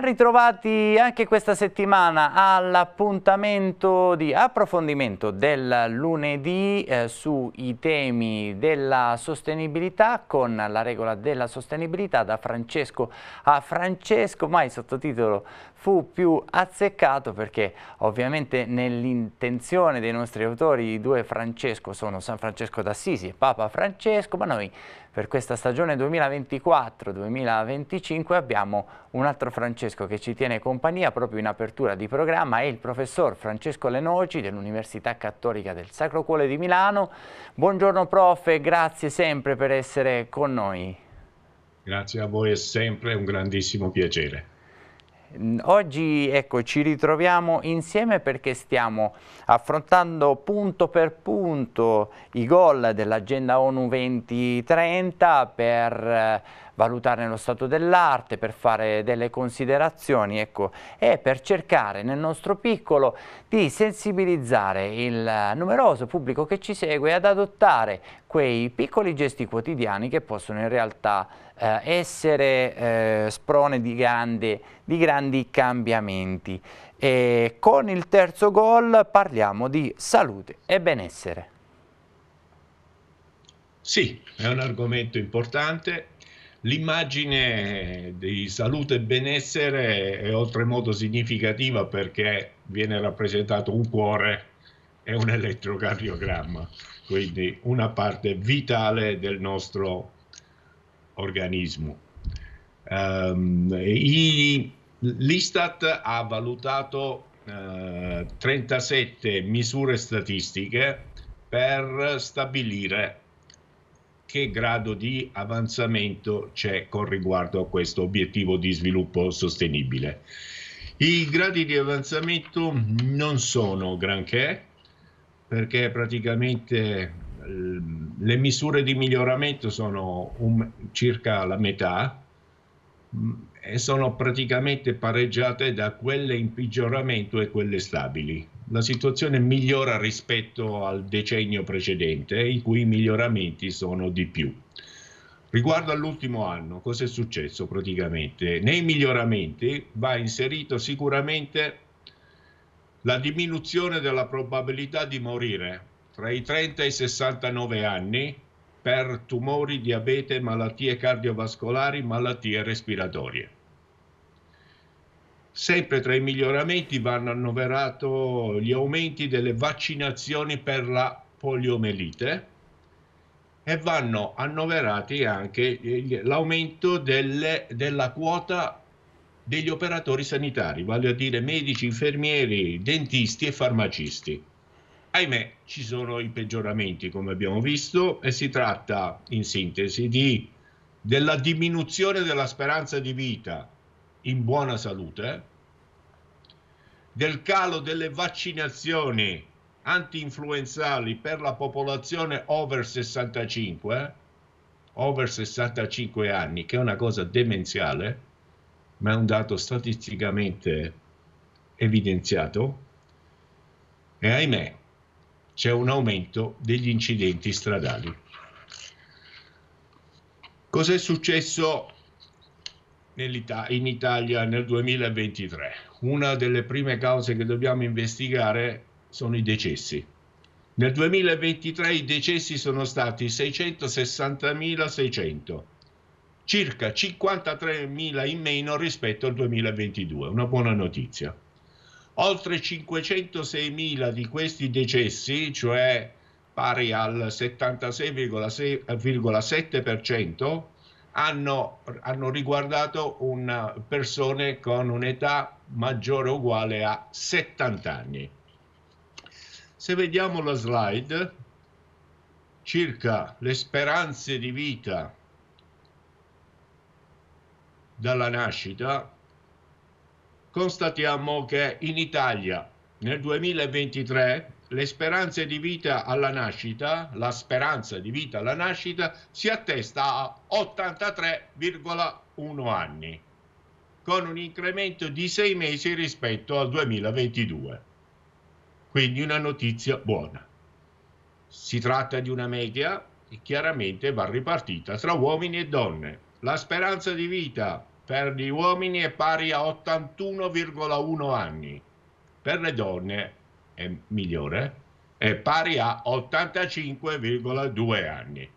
Ben ritrovati anche questa settimana all'appuntamento di approfondimento del lunedì eh, sui temi della sostenibilità con la regola della sostenibilità da Francesco a Francesco, mai il sottotitolo fu più azzeccato perché ovviamente nell'intenzione dei nostri autori i due Francesco sono San Francesco d'Assisi e Papa Francesco, ma noi per questa stagione 2024-2025 abbiamo un altro Francesco che ci tiene compagnia proprio in apertura di programma, è il professor Francesco Lenoci dell'Università Cattolica del Sacro Cuore di Milano. Buongiorno prof e grazie sempre per essere con noi. Grazie a voi, è sempre un grandissimo piacere. Oggi ecco, ci ritroviamo insieme perché stiamo affrontando punto per punto i gol dell'agenda ONU 2030 per eh, valutare lo stato dell'arte, per fare delle considerazioni ecco, e per cercare nel nostro piccolo di sensibilizzare il numeroso pubblico che ci segue ad adottare quei piccoli gesti quotidiani che possono in realtà eh, essere eh, sprone di, grande, di grandi cambiamenti. E con il terzo gol parliamo di salute e benessere. Sì, è un argomento importante L'immagine di salute e benessere è oltremodo significativa perché viene rappresentato un cuore e un elettrocardiogramma, quindi una parte vitale del nostro organismo. Um, L'Istat ha valutato uh, eh, 37 misure statistiche per stabilire che grado di avanzamento c'è con riguardo a questo obiettivo di sviluppo sostenibile. I gradi di avanzamento non sono granché, perché praticamente le misure di miglioramento sono un, circa la metà, e sono praticamente pareggiate da quelle in peggioramento e quelle stabili. La situazione migliora rispetto al decennio precedente, i cui miglioramenti sono di più. Riguardo all'ultimo anno, cosa è successo praticamente? Nei miglioramenti va inserito sicuramente la diminuzione della probabilità di morire tra i 30 e i 69 anni per tumori, diabete, malattie cardiovascolari, malattie respiratorie. Sempre tra i miglioramenti vanno annoverati gli aumenti delle vaccinazioni per la poliomelite e vanno annoverati anche l'aumento delle, della quota degli operatori sanitari, vale a dire medici, infermieri, dentisti e farmacisti ahimè ci sono i peggioramenti come abbiamo visto e si tratta in sintesi di, della diminuzione della speranza di vita in buona salute, del calo delle vaccinazioni anti-influenzali per la popolazione over 65, over 65 anni, che è una cosa demenziale, ma è un dato statisticamente evidenziato. E ahimè, c'è un aumento degli incidenti stradali. Cos'è successo in Italia nel 2023? Una delle prime cause che dobbiamo investigare sono i decessi. Nel 2023 i decessi sono stati 660.600, circa 53.000 in meno rispetto al 2022, una buona notizia. Oltre 506.000 di questi decessi, cioè pari al 76,7%, hanno, hanno riguardato persone con un'età maggiore o uguale a 70 anni. Se vediamo la slide circa le speranze di vita dalla nascita, constatiamo che in Italia nel 2023 le speranze di vita alla nascita, la speranza di vita alla nascita si attesta a 83,1 anni, con un incremento di 6 mesi rispetto al 2022. Quindi una notizia buona. Si tratta di una media che chiaramente va ripartita tra uomini e donne. La speranza di vita per gli uomini è pari a 81,1 anni, per le donne è migliore, è pari a 85,2 anni.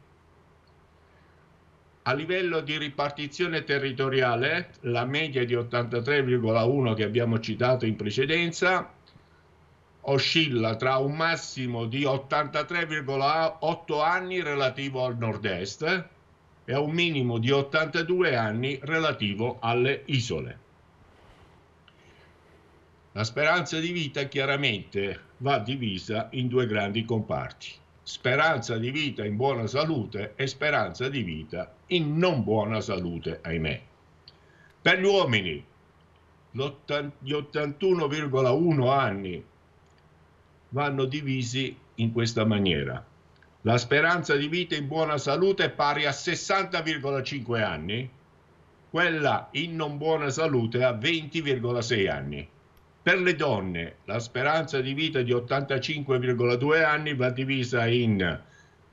A livello di ripartizione territoriale, la media di 83,1 che abbiamo citato in precedenza oscilla tra un massimo di 83,8 anni relativo al nord-est e a un minimo di 82 anni relativo alle isole. La speranza di vita chiaramente va divisa in due grandi comparti, speranza di vita in buona salute e speranza di vita in non buona salute, ahimè. Per gli uomini, gli 81,1 anni vanno divisi in questa maniera la speranza di vita in buona salute è pari a 60,5 anni, quella in non buona salute è a 20,6 anni. Per le donne la speranza di vita di 85,2 anni va divisa in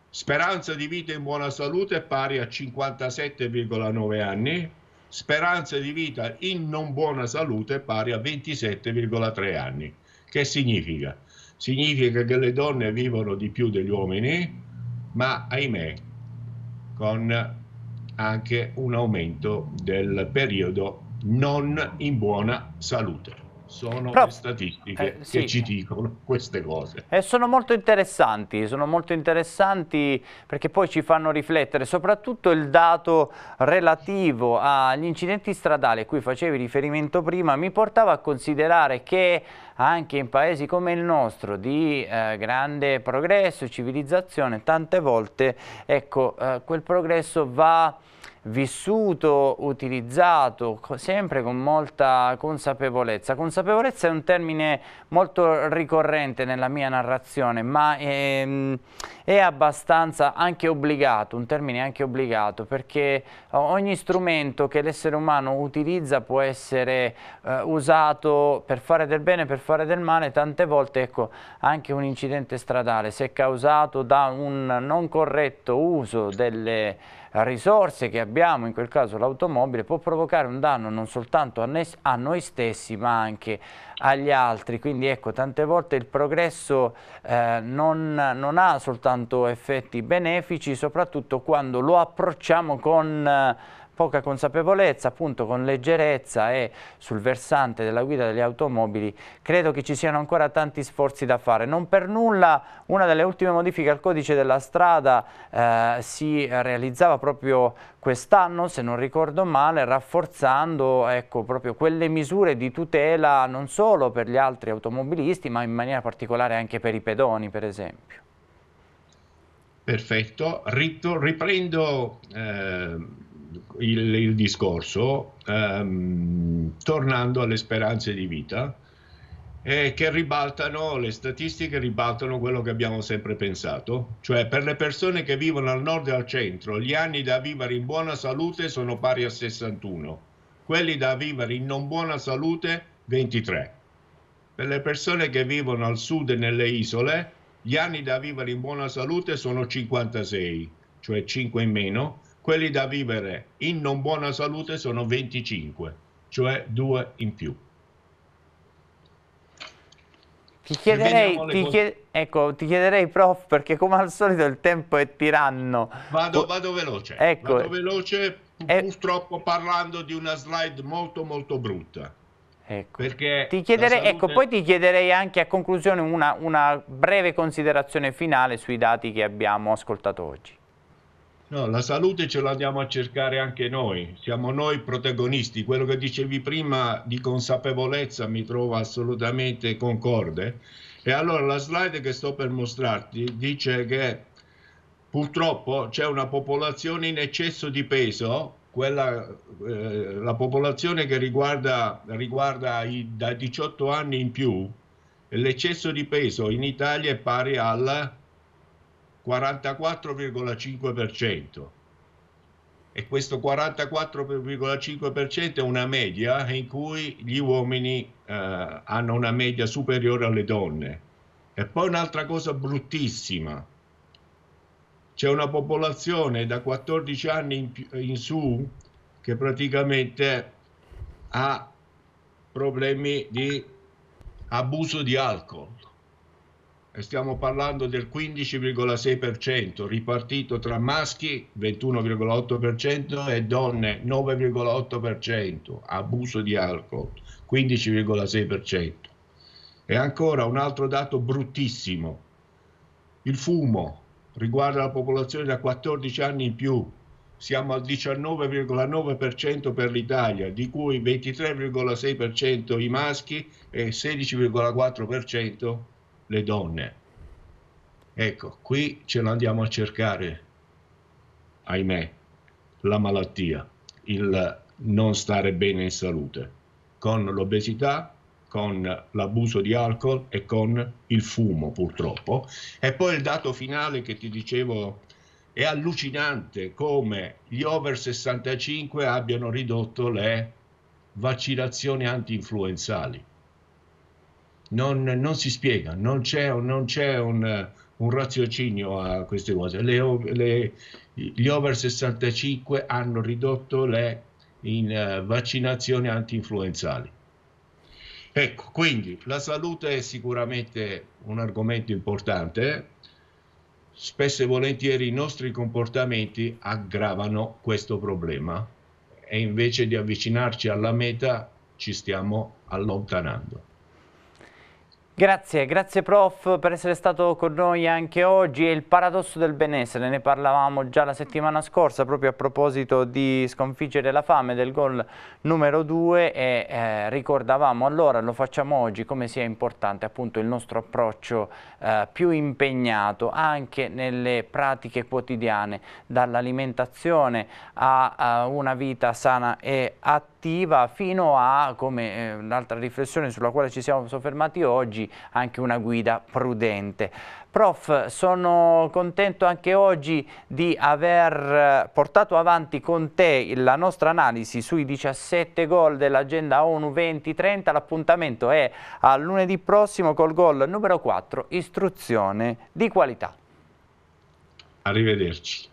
speranza di vita in buona salute pari a 57,9 anni, speranza di vita in non buona salute è pari a 27,3 anni. Che significa? significa che le donne vivono di più degli uomini, ma ahimè con anche un aumento del periodo non in buona salute sono Pro... le statistiche eh, sì. che ci dicono queste cose. Eh, sono molto interessanti, sono molto interessanti perché poi ci fanno riflettere, soprattutto il dato relativo agli incidenti stradali a cui facevi riferimento prima mi portava a considerare che anche in paesi come il nostro di eh, grande progresso, civilizzazione, tante volte ecco, eh, quel progresso va vissuto, utilizzato sempre con molta consapevolezza. Consapevolezza è un termine molto ricorrente nella mia narrazione, ma è, ehm, è abbastanza anche obbligato, un termine anche obbligato, perché ogni strumento che l'essere umano utilizza può essere eh, usato per fare del bene, per fare del male, tante volte ecco, anche un incidente stradale se causato da un non corretto uso delle risorse che abbiamo, in quel caso l'automobile, può provocare un danno non soltanto a noi, a noi stessi ma anche agli altri. Quindi ecco, tante volte il progresso eh, non, non, ha soltanto effetti benefici, soprattutto quando lo approcciamo con... Eh, poca consapevolezza, appunto con leggerezza e sul versante della guida delle automobili credo che ci siano ancora tanti sforzi da fare. Non per nulla una delle ultime modifiche al codice della strada eh, si realizzava proprio quest'anno, se non ricordo male, rafforzando ecco, proprio quelle misure di tutela non solo per gli altri automobilisti ma in maniera particolare anche per i pedoni per esempio. Perfetto, riprendo eh il, il discorso ehm, tornando alle speranze di vita eh, che ribaltano, le statistiche ribaltano quello che abbiamo sempre pensato, cioè per le persone che vivono al nord e al centro gli anni da vivere in buona salute sono pari a 61, quelli da vivere in non buona salute 23. Per le persone che vivono al sud e nelle isole gli anni da vivere in buona salute sono 56, cioè 5 in meno, quelli da vivere in non buona salute sono 25, cioè due in più. Ti chiederei, ti, chied... ecco, ti chiederei, prof, perché come al solito il tempo è tiranno. Vado, vado veloce, ecco. vado veloce è... Eh. purtroppo parlando di una slide molto molto brutta. Ecco. Chiederei, ecco, salute... ecco. poi ti chiederei anche a conclusione una, una breve considerazione finale sui dati che abbiamo ascoltato oggi. No, la salute ce la andiamo a cercare anche noi, siamo noi protagonisti. Quello che dicevi prima di consapevolezza mi trovo assolutamente concorde. E allora la slide che sto per mostrarti dice che purtroppo c'è una popolazione in eccesso di peso, quella, eh, la popolazione che riguarda, riguarda i, da 18 anni in più, l'eccesso di peso in Italia è pari al 44,5%. E questo 44,5% è una media in cui gli uomini eh, hanno una media superiore alle donne. E poi un'altra cosa bruttissima, c'è una popolazione da 14 anni in, in su che praticamente ha problemi di abuso di alcol e stiamo parlando del 15,6%, ripartito tra maschi 21,8% e donne 9,8%, abuso di alcol 15,6%. E ancora un altro dato bruttissimo, il fumo riguarda la popolazione da 14 anni in più, siamo al 19,9% per l'Italia, di cui 23,6% i maschi e 16,4% le donne. Ecco, qui ce l'andiamo a cercare, ahimè, la malattia, il non stare bene in salute, con l'obesità, con l'abuso di alcol e con il fumo purtroppo. E poi il dato finale che ti dicevo è allucinante come gli over 65 abbiano ridotto le vaccinazioni anti-influenzali non, non si spiega, non c'è, non c'è un, un, raziocinio a queste cose. Le, le, gli over 65 hanno ridotto le in, uh, vaccinazioni anti-influenzali. Ecco, quindi la salute è sicuramente un argomento importante. Spesso e volentieri i nostri comportamenti aggravano questo problema e invece di avvicinarci alla meta ci stiamo allontanando. Grazie, grazie prof per essere stato con noi anche oggi e il paradosso del benessere, ne parlavamo già la settimana scorsa proprio a proposito di sconfiggere la fame del gol numero 2 e eh, ricordavamo allora, lo facciamo oggi, come sia importante appunto il nostro approccio eh, più impegnato anche nelle pratiche quotidiane, dall'alimentazione a, a una vita sana e attiva fino a, come eh, un'altra riflessione sulla quale ci siamo soffermati oggi, anche una guida prudente. Prof, sono contento anche oggi di aver portato avanti con te la nostra analisi sui 17 gol dell'agenda ONU 2030. L'appuntamento è a lunedì prossimo col gol numero 4, istruzione di qualità. Arrivederci.